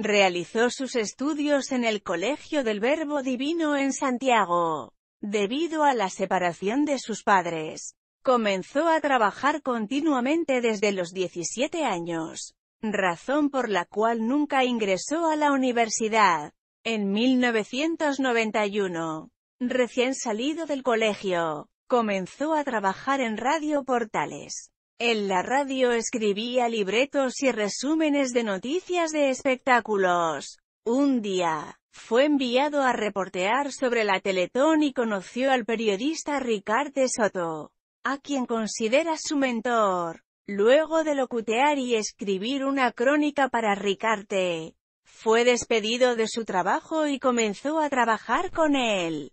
Realizó sus estudios en el Colegio del Verbo Divino en Santiago. Debido a la separación de sus padres, comenzó a trabajar continuamente desde los 17 años, razón por la cual nunca ingresó a la universidad. En 1991, recién salido del colegio, comenzó a trabajar en radioportales. En la radio escribía libretos y resúmenes de noticias de espectáculos. Un día, fue enviado a reportear sobre la Teletón y conoció al periodista Ricarte Soto, a quien considera su mentor. Luego de locutear y escribir una crónica para Ricarte, fue despedido de su trabajo y comenzó a trabajar con él.